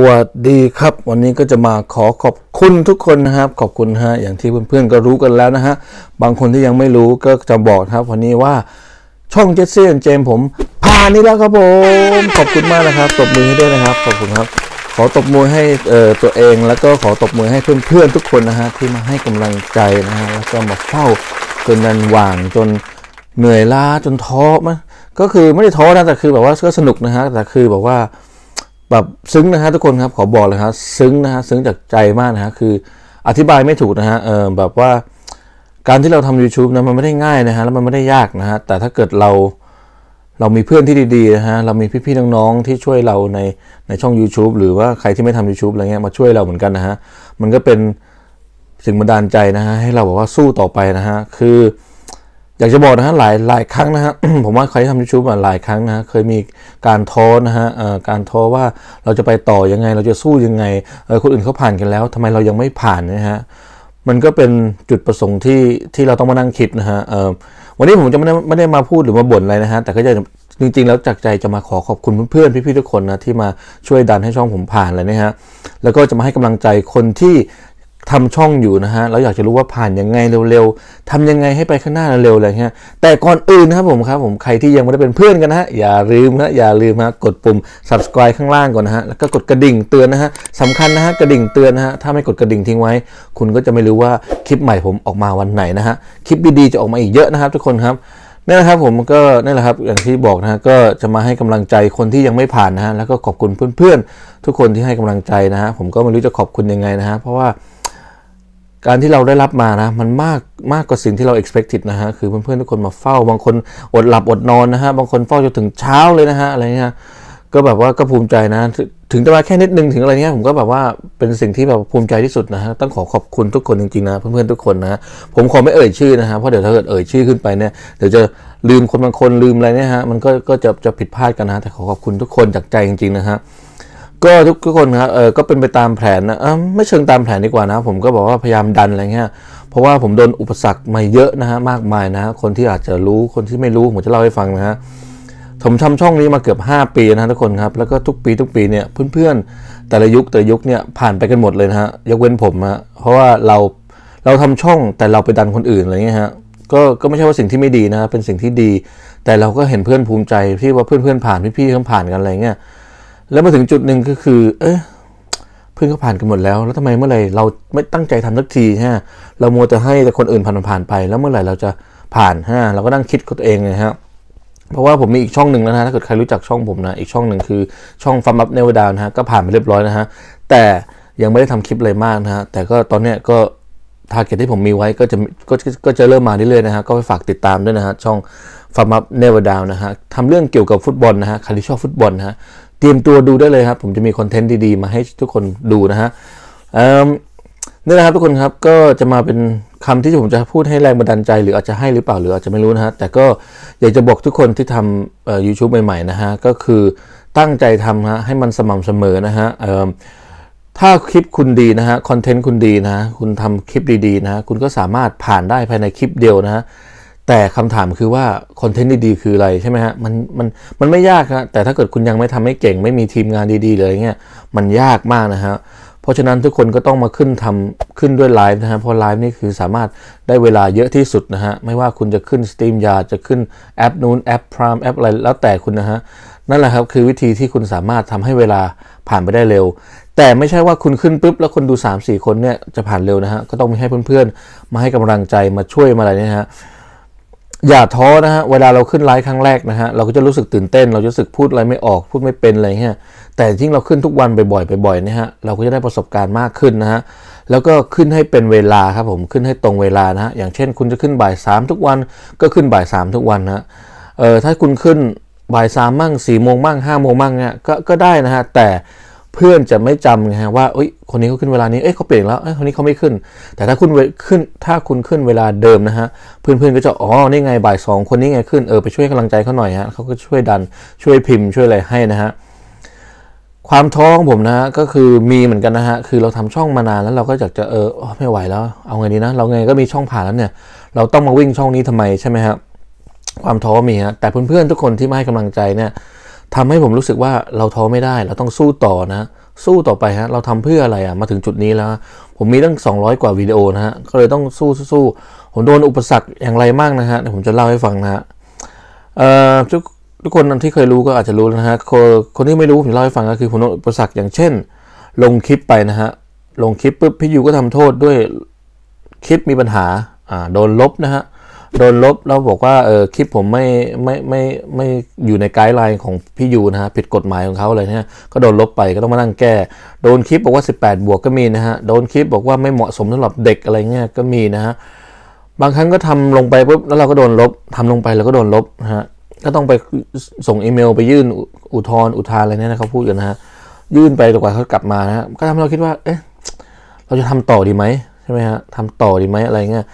สวัสดีครับวันนี้ก็จะมาขอขอบคุณทุกคนนะครับ ขอบคุณฮะอย่างที่เพื่อนๆก็รู้กันแล้วนะฮะ บางคนที่ยังไม่รู้ก็จะบอกครับวันนี้ว่าช่องเจสซี่เจมผมผ่านนี้แล้วครับผมขอบคุณมากนะครับตบมือให้ด้วยนะครับ ขอบคุณครับขอตบมือให้เอ่อตัวเอง แล้วก็ขอตบมือให้เพื่อนๆทุกคนนะฮะ ที่มาให้กำลังใจนะฮะ แล้วก็มาเฝ้าจนนันหว่าง จนเหนื่อยล้าจนท้อมั้ก็คือไม่ได้ท้อนะแต่คือแบบว่าก็สนุกนะฮะแต่คือแบบว่าแบบซึ้งนะฮะทุกคนครับขอบอกเลยครับซึ้งนะฮะซึ้งจากใจมากนะฮะคืออธิบายไม่ถูกนะฮะเออแบบว่าการที่เราทำ YouTube นะมันไม่ได้ง่ายนะฮะแล้วมันไม่ได้ยากนะฮะแต่ถ้าเกิดเราเรามีเพื่อนที่ดีๆนะฮะเรามีพี่ๆน้องๆที่ช่วยเราในในช่อง YouTube หรือว่าใครที่ไม่ทำ YouTube อะไรเงี้ยมาช่วยเราเหมือนกันนะฮะมันก็เป็นสิ่งบันดาลใจนะฮะให้เราบอกว่าสู้ต่อไปนะฮะคืออยากจะบอกนะฮะ หลายหลายครั้งนะฮะผมว่าใครทำยูทูบอ่ะหลายครั้งนะเคยมีการท้อนะฮะการท้อว่าเราจะไปต่อยังไงเราจะสู้ยังไง คนอื่นเขาผ่านกันแล้ว ทำไมเรายังไม่ผ่านนะฮะมันก็เป็นจุดประสงค์ที่ที่เราต้องมานั่งคิดนะฮะวันนี้ผมจะไม่ได้ไม่ได้มาพูดหรือมาบ่นอะไรนะฮะแต่ก็จะจริงๆ แล้วจากใจจะมาขอขอบคุณเพื่อนๆพี่ๆทุกคนนะที่มาช่วยดันให้ช่องผมผ่านเลยนะฮะแล้วก็จะมาให้กำลังใจคนที่ทำช่องอยู่นะฮะเราอยากจะรู้ว่าผ่านยังไงเร็วๆทำยังไงให้ไปข้างหน้าเร็วๆอะไรเงี้ยแต่ก่อนอื่นนะครับผมครับผมใครที่ยังไม่ได้เป็นเพื่อนกันนะฮะ อย่าลืมนะอย่าลืมนะกดปุ่ม subscribe ข้างล่างก่อนนะฮะ แล้วก็กดกระดิ่งเตือนนะฮะสำคัญนะฮะ กระดิ่งเตือนนะฮะ ถ้าไม่กดกระดิ่งทิ้งไว้ คุณก็จะไม่รู้ว่าคลิปใหม่ผมออกมาวันไหนนะฮะ คลิปดีๆจะออกมาอีกเยอะนะครับ ทุกคนครับนี่แหละครับผมก็นี่แหละครับอย่างที่บอกนะฮะ ก็จะมาให้กำลังใจคนที่ยังไม่ผ่านนะฮะแล้วก็ขอบคุณเพื่อนๆ ทุกคนที่ให้กำลังใจนะฮะผมก็ไม่รู้จะขอบคุณยังไงนะฮะเพราะว่าการที่เราได้รับมานะ มันมากมากกว่าสิ่งที่เรา expected นะฮะคือเพื่อนๆทุกคนมาเฝ้า บางคนอดหลับอดนอนนะฮะบางคนเฝ้าจนถึงเช้าเลยนะฮะอะไรเงี้ยก็แบบว่าก็ภูมิใจนะ ถึงจะมาแค่นิดนึง ถึงอะไรเงี้ย ผมก็แบบว่าเป็นสิ่งที่แบบภูมิใจที่สุดนะฮะต้องขอขอบคุณทุกคนจริงๆนะเพื่อนๆทุกคนนะผมขอไม่เอ่ยชื่อนะฮะเพราะเดี๋ยวถ้าเกิดเอ่ยชื่อขึ้นไปเนี่ยเดี๋ยวจะลืมคนบางคนลืมอะไรเนี่ยฮะมันก็ก็จะจะผิดพลาดกันนะ แต่ขอขอบคุณทุกคนจากใจจริงๆนะฮะก็ทุกทุกคนครับ เออก็เป็นไปตามแผนนะไม่เชิงตามแผนดีกว่านะผมก็บอกว่าพยายามดันอะไรเงี้ย เพราะว่าผมโดนอุปสรรคมาเยอะนะฮะมากมายนะคนที่อาจจะรู้ คนที่ไม่รู้ผมจะเล่าให้ฟังนะฮะผมทาช่องนี้มาเกือบ 5 ปีนะทุกคนครับ แล้วก็ทุกปีทุกปีเนี่ย เพื่อนๆ แต่ละยุคแต่ละยุคเนี่ย ผ่านไปกันหมดเลยนะฮะ ยกเว้นผมฮะเพราะว่าเรา เราทำช่องแต่เราไปดันคนอื่นอะไรเงี้ยฮะก็ ก็ไม่ใช่ว่าสิ่งที่ไม่ดีนะ เป็นสิ่งที่ดี แต่เราก็เห็นเพื่อนภูมิใจที่ว่าเพื่อนๆ ผ่านพี่ๆเขาผ่านกันอะไรเงี้ยแล้วมาถึงจุดหนึ่งก็คือ เอ๊ะเพื่อนก็ผ่านกันหมดแล้วแล้ว ทำไมเมื่อไหร่เราไม่ตั้งใจทำสักทีฮะเรามัวแต่ให้แต่คนอื่นผ่านผ่านไปแล้วเมื่อไหร่เราจะผ่านฮะเราก็นั่งคิดกับตัวเองเลยฮะเพราะว่าผมมีอีกช่องหนึ่งแล้วนะถ้าเกิดใครรู้จักช่องผมนะอีกช่องหนึ่งคือช่องฟาร์มบับเนวดาวนะฮะก็ผ่านไปเรียบร้อยนะฮะแต่ยังไม่ได้ทำคลิปอะไรมากนะฮะแต่ก็ตอนเนี้ยก็ทาร์เก็ตที่ผมมีไว้ก็จะก็ก็จะเริ่มมาเรื่อยๆนะฮะก็ไปฝากติดตามด้วยนะฮะช่องฟาร์มบับเนวดาวนะฮะทำเรื่องเกี่ยวกับฟุตบอลนะฮะใครที่ชอบฟุตบอลนะฮะเตรียมตัวดูได้เลยครับผมจะมีคอนเทนต์ดีๆ มาให้ทุกคนดูนะฮะนี่นะครับทุกคนครับ ก็จะมาเป็นคำที่ผมจะพูดให้แรงบันดาลใจ หรืออาจจะให้หรือเปล่าหรืออาจจะไม่รู้นะฮะ แต่ก็อยากจะบอกทุกคนที่ทำยูทูบใหม่ๆนะฮะก็คือตั้งใจทำฮะให้มันสม่ำเสมอนะฮะถ้าคลิปคุณดีนะฮะคอนเทนต์คุณดีนะ คุณทำคลิปดีๆนะคุณก็สามารถผ่านได้ภายในคลิปเดียวนะฮะแต่คำถามคือว่าคอนเทนต์ดีๆคืออะไรใช่ไหมฮะ มันมันมันไม่ยากฮะแต่ถ้าเกิดคุณยังไม่ทำให้เก่งไม่มีทีมงานดีๆเลยเงี้ยมันยากมากนะฮะเพราะฉะนั้นทุกคนก็ต้องมาขึ้นทำขึ้นด้วยไลฟ์นะฮะเพราะไลฟ์นี่คือสามารถได้เวลาเยอะที่สุดนะฮะไม่ว่าคุณจะขึ้นสตรีมยาจะขึ้นแอปนู้นแอปพรามแอปอะไรแล้วแต่คุณนะฮะนั่นแหละครับคือวิธีที่คุณสามารถทำให้เวลาผ่านไปได้เร็ว แต่ไม่ใช่ว่าคุณขึ้นปุ๊บแล้วคนดู 3-4คนเนี่ยจะผ่านเร็วนะฮะก็ต้องมีให้เพื่อนๆมาให้กำลังใจมาช่วยมาอะไรนะฮะอย่าท้อนะฮะเวลาเราขึ้นไลฟ์ครั้งแรกนะฮะเราก็จะรู้สึกตื่นเต้นเราจะรู้สึกพูดอะไรไม่ออกพูดไม่เป็นอะไรเงี้ยแต่ที่เราขึ้นทุกวันบ่อยๆบ่อยๆนะฮะเราก็จะได้ประสบการณ์มากขึ้นนะฮะแล้วก็ขึ้นให้เป็นเวลาครับผมขึ้นให้ตรงเวลานะฮะอย่างเช่นคุณจะขึ้นบ่ายสามทุกวันก็ขึ้นบ่ายสามทุกวันนะเออถ้าคุณขึ้นบ่ายสามมั่งสี่โมงมั่งห้าโมงมั่งเนี่ยก็ก็ได้นะฮะแต่เพื่อนจะไม่จำไงฮะว่าเอ้ยคนนี้เขาขึ้น เวลานี้ เอ้ยเขาเปลี่ยนแล้วเอ้ยคนนี้เขาไม่ขึ้น แต่ถ้าคุณขึ้นถ้าคุณขึ้นเวลาเดิมนะฮะเพื่อนๆก็จะอ๋อนี่ไงบ่ายสองคนนี้ไงขึ้นเออไปช่วยกำลังใจเขาหน่อยฮะเขาก็ช่วยดันช่วยพิมพ์ช่วยอะไรให้นะฮะความท้อของผมนะก็คือมีเหมือนกันนะฮะคือเราทำช่องมานานแล้วเราก็อยากจะเออไม่ไหวแล้ว เอาไงดีนะ เราไงก็มีช่องผ่านแล้วเนี่ยเราต้องมาวิ่งช่องนี้ทำไมใช่ไหมฮะความท้อมีฮะแต่เพื่อนๆทุกคนที่มาให้กำลังใจเนี่ยทำให้ผมรู้สึกว่าเราท้อไม่ได้ เราต้องสู้ต่อนะ สู้ต่อไปฮะเราทำเพื่ออะไรอะมาถึงจุดนี้แล้วผมมีตั้ง 200 กว่าวิดีโอนะฮะก็เลยต้องสู้สู้ผมโดนอุปสรรคอย่างไรมากนะฮะผมจะเล่าให้ฟังนะฮะทุกทุกคนที่เคยรู้ก็อาจจะรู้นะฮะคนคนที่ไม่รู้ผมเล่าให้ฟังก็คือผมโดนอุปสรรคอย่างเช่น ลงคลิปไปนะฮะลงคลิปปุ๊บพี่ยูก็ทำโทษด้วยคลิปมีปัญหาาโดนลบนะฮะโดนลบแล้วบอกว่าเออคลิปผมไม่ไม่ไม่ไม่อยู่ในไกด์ไลน์ของพี่ยูนะฮะผิดกฎหมายของเขาอะไรเนี่ยก็โดนลบไปก็ต้องมานั่งแก้โดนคลิปบอกว่า 18 บวกก็มีนะฮะโดนคลิปบอกว่าไม่เหมาะสมสำหรับเด็กอะไรเงี้ยก็มีนะฮะบางครั้งก็ทำลงไปปุ๊บแล้วเราก็โดนลบทำลงไปแล้วก็โดนลบฮะก็ต้องไปส่งอีเมล ไปยื่น อุทธรณ์อุทานอะไรเนี่ยนะเขาพูดกันนะฮะยื่นไปกว่าเขากลับมานะก็ทำให้เราคิดว่าเอ๊ะเราจะทำต่อดีไหมใช่ไหมฮะทำต่อดีไหมอะไรเงี้ย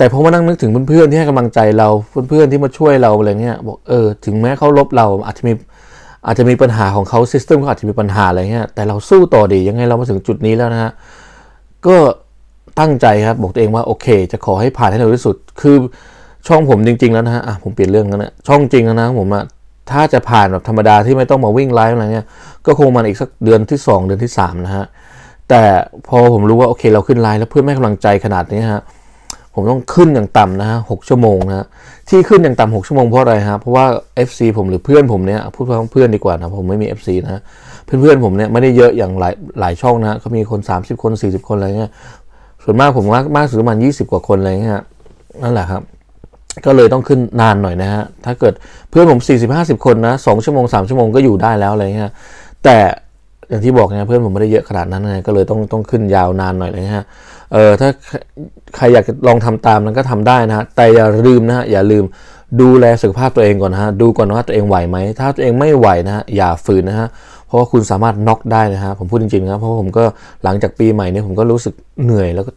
แต่พอมานั่งนึกถึงเพื่อนๆที่ให้กำลังใจเราเพื่อนๆที่มาช่วยเราอะไรเงี้ยบอกเออถึงแม้เขาลบเราอาจจะมีอาจจะมีปัญหาของเขาซิสเต็มเขาอาจจะมีปัญหาอะไรเงี้ยแต่เราสู้ต่อดียังไงเรามาถึงจุดนี้แล้วนะฮะก็ตั้งใจครับบอกตัวเองว่าโอเค จะขอให้ผ่านให้เร็วที่สุดคือช่องผมจริงๆแล้วนะฮะะผมเปลี่ยนเรื่องกันนะช่องจริงแล้วนะผมอะถ้าจะผ่านแบบธรรมดาที่ไม่ต้องมาวิ่งไลฟ์อะไรเงี้ยก็คงมันอีกสักเดือนที่ 2 เดือนที่3นะฮะแต่พอผมรู้ว่าโอเคเราขึ้นไลฟ์แล้วเพื่อนไม่กำลังใจขนาดนี้ฮะผมต้องขึ้นอย่างต่ำนะฮะหชั่วโมงนะที่ขึ้นอย่างต่ำหกชั่วโมงเพราะอะไรฮะเพราะว่า FC ผมหรือเพื่อนผมเนี่ย พูดว่าเพื่อนดีกว่านะผมไม่มี FC นะ เพื่อนๆผมเนี่ยไม่ได้เยอะอย่างหลายหลายช่องนะเขามีคน 30 คน 40 คนอะไรเงี้ย ส่วนมากผมมากมากสุดประมาณ20 กว่าคนอะไรเงี้ยนั่นแหละครับ ก็เลยต้องขึ้นนานหน่อยนะฮะ ถ้าเกิดเพื่อนผม 40-50 คนนะ2ชั่วโมง3 ชั่วโมงก็อยู่ได้แล้วอะไรเงี้ยแต่อย่างที่บอกไงเพื่อนผมไม่ได้เยอะขนาดนั้นไงก็เลยต้องต้องขึ้นยาวนานหน่อยเลยฮะเออถ้าใครอยากลองทำตามนั้นก็ทำได้นะฮะแต่อย่าลืมนะฮะอย่าลืมดูแลสุขภาพตัวเองก่อนนะฮะดูก่อนว่าตัวเองไหวไหมถ้าตัวเองไม่ไหวนะฮะอย่าฝืนนะฮะเพราะว่าคุณสามารถน็อกได้นะฮะผมพูดจริงๆนะเพราะผมก็หลังจากปีใหม่เนี่ยผมก็รู้สึกเหนื่อย แล้วก็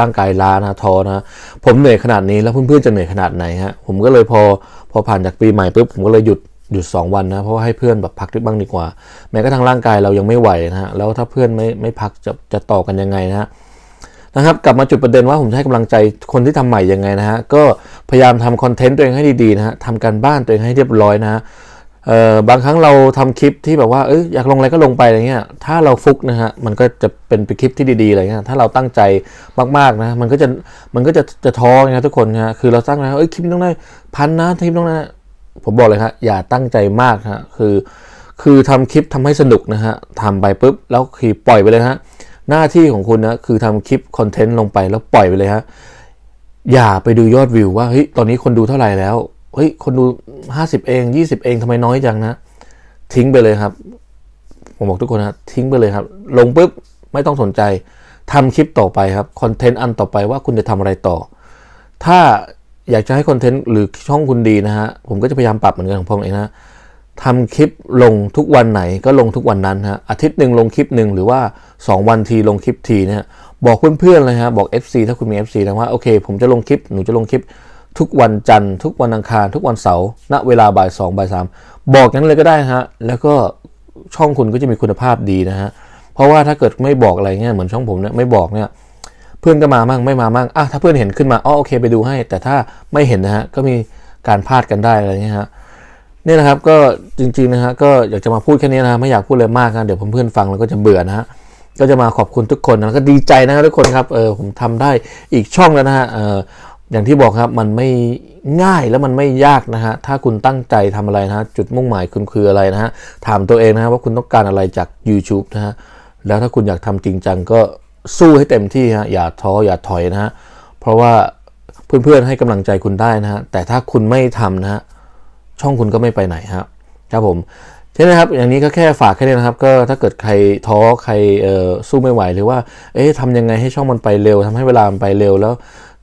ร่างกายล้านะท้อนะผมเหนื่อยขนาดนี้แล้วเพื่อนๆจะเหนื่อยขนาดไหนฮะผมก็เลยพอพอผ่านจากปีใหม่ปุ๊บผมก็เลยหยุดหยุด2วันนะเพราะให้เพื่อนแบบพักด้วยบ้างดีกว่า แม้กระทั่งร่างกายเรายังไม่ไหวนะฮะแล้วถ้าเพื่อนไม่ไม่พักจะจะต่อกันยังไงนะฮะนะครับ กลับมาจุดประเด็นว่าผมให้กำลังใจคนที่ทำใหม่ยังไงนะฮะก็พยายามทำคอนเทนต์ตัวเองให้ดีๆนะฮะทำการบ้านตัวเองให้เรียบร้อยนะฮะเออบางครั้งเราทำคลิปที่แบบว่าเอยอยากลงอะไรก็ลงไปอะไรเงี้ยถ้าเราฟุกนะฮะมันก็จะเป็นคลิปที่ดีๆอะไรเงี้ยถ้าเราตั้งใจมากๆนะมันก็จะมันก็จะจะท้อนะทุกคนนะคือเราตั้งใจเอ้ยคลิปต้องได้พันนะคลิปต้องได้ผมบอกเลยฮะอย่าตั้งใจมากฮะคือคือทำคลิปทำให้สนุกนะฮะทำไปปุ๊บแล้วคือปล่อยไปเลยฮะหน้าที่ของคุณนะคือทำคลิปคอนเทนต์ลงไปแล้วปล่อยไปเลยฮะอย่าไปดูยอดวิวว่าเฮ้ยตอนนี้คนดูเท่าไหร่แล้วเฮ้ยคนดู 50 เอง 20 เองทำไมน้อยจังนะ ทิ้งไปเลยครับ ผมบอกทุกคนนะทิ้งไปเลยครับ ลงปุ๊บไม่ต้องสนใจทำคลิปต่อไปครับคอนเทนต์อันต่อไปว่าคุณจะทำอะไรต่อ ถ้าอยากจะให้คอนเทนต์ หรือช่องคุณดีนะฮะผมก็จะพยายามปรับเหมือนกันของผมเองนะทำคลิปลงทุกวันไหนก็ลงทุกวันนั้นฮะอาทิตย์หนึ่งลงคลิปหนึ่งหรือว่า 2 วันทีลงคลิปทีเนี่ยบอกเพื่อนๆเลยฮะบอก FC ถ้าคุณมี FC นะว่าโอเคผมจะลงคลิปหนูจะลงคลิปทุกวันจันทร์ทุกวันอังคาร ทุกวันเสาร์ณเวลาบ่าย2บ่าย3บอกงั้นเลยก็ได้ฮะแล้วก็ช่องคุณก็จะมีคุณภาพดีนะฮะเพราะว่าถ้าเกิดไม่บอกอะไรเงี้ยเหมือนช่องผมเนี่ยไม่บอกเนี่ยพื่อนก็มามั่งไม่มามั่งอ่ะถ้าเพื่อนเห็นขึ้นมา อ๋อโอเคไปดูให้ แต่ถ้าไม่เห็นนะฮะ ก็มีการพลาดกันได้อะไรเงี้ยฮะเนี่ยนะครับก็จริงๆนะฮะก็อยากจะมาพูดแค่นี้นะไม่อยากพูดเลยมากนะเดี๋ยวเพื่อนๆฟังแล้วก็จะเบื่อนะฮะก็จะมาขอบคุณทุกคนแล้วก็ดีใจนะทุกคนครับเออผมทำได้อีกช่องแล้วนะฮะเอออย่างที่บอกครับมันไม่ง่ายแล้วมันไม่ยากนะฮะถ้าคุณตั้งใจทำอะไรนะจุดมุ่งหมายคุณคืออะไรนะฮะถามตัวเองนะฮะว่าคุณต้องการอะไรจาก YouTube นะฮะแล้วถ้าคุณอยากทำจริงจังก็สู้ให้เต็มที่ฮะอย่าท้ออย่าถอยนะฮะเพราะว่าเพื่อนๆให้กำลังใจคุณได้นะฮะ แต่ถ้าคุณไม่ทำนะฮะช่องคุณก็ไม่ไปไหนครับครับผมใช่ไหมครับ อย่างนี้ก็แค่ฝากแค่นี้นะครับ ก็ถ้าเกิดใครท้อใครสู้ไม่ไหวหรือว่า เอ๊ะทำยังไงให้ช่องมันไปเร็วทำให้เวลามันไปเร็วแล้ว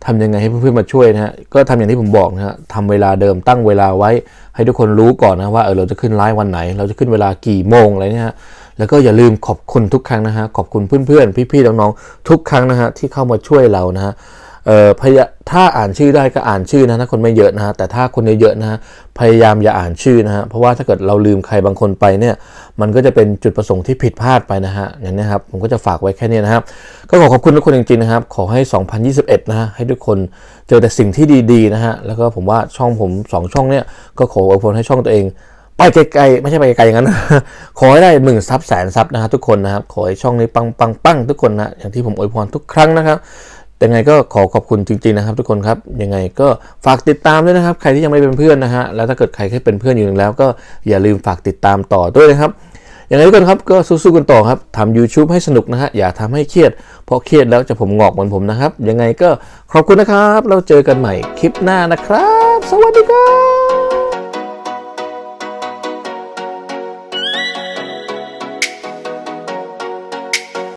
ทำยังไงให้เพื่อนๆมาช่วยนะฮะ ก็ทำอย่างที่ผมบอกนะฮะทำเวลาเดิมตั้งเวลาไว้ ให้ทุกคนรู้ก่อนนะว่าเออเราจะขึ้นไลฟ์วันไหน เราจะขึ้นเวลากี่โมงอะไรเนี่ยฮะแล้วก็อย่าลืมขอบคุณทุกครั้งนะฮะขอบคุณเพื่อนๆพี่ๆน้องๆทุกครั้งนะฮะที่เข้ามาช่วยเรานะฮะพยาถ้าอ่านชื่อได้ก็อ่านชื่อนะถ้าคนไม่เยอะนะฮะแต่ถ้าคนเยอะๆนะฮะพยายามอย่าอ่านชื่อนะฮะเพราะว่าถ้าเกิดเราลืมใครบางคนไปเนี่ยมันก็จะเป็นจุดประสงค์ที่ผิดพลาดไปนะฮะอย่างนี้ครับผมก็จะฝากไว้แค่นี้นะครับก็ขอขอบคุณทุกคนจริงๆนะครับขอให้ 2021นะฮะให้ทุกคนเจอแต่สิ่งที่ดีๆนะฮะแล้วก็ผมว่าช่องผม2ช่องเนี่ยก็ขออวยพรให้ช่องตัวเองไปไกลๆไม่ใช่ไปไกลอย่างนั้นขอให้ได้หมื่นซับแสนซับนะครับทุกคนนะครับขอให้ช่องนี้ปังปังปังทุกคนนะอย่างที่ผมอวยพรทุกครั้งนะครับแต่ไงก็ขอขอบคุณจริงๆนะครับ ทุกคนครับยังไงก็ฝากติดตามด้วยนะครับ ใครที่ยังไม่เป็นเพื่อนนะฮะแล้วถ้าเกิดใครแค่เป็นเพื่อนอยู่แล้วก็อย่าลืมฝากติดตามต่อด้วยนะครับยังไงทุกคนครับก็สู้ๆกันต่อครับทำ YouTube ให้สนุกนะฮะอย่าทำให้เครียดเพราะเครียดแล้วจะผมงอกเหมือนผมนะครับ ยังไงก็ขอบคุณนะครับเราเจอกันใหม่คลิปหน้านะครับ สวัสดีครับ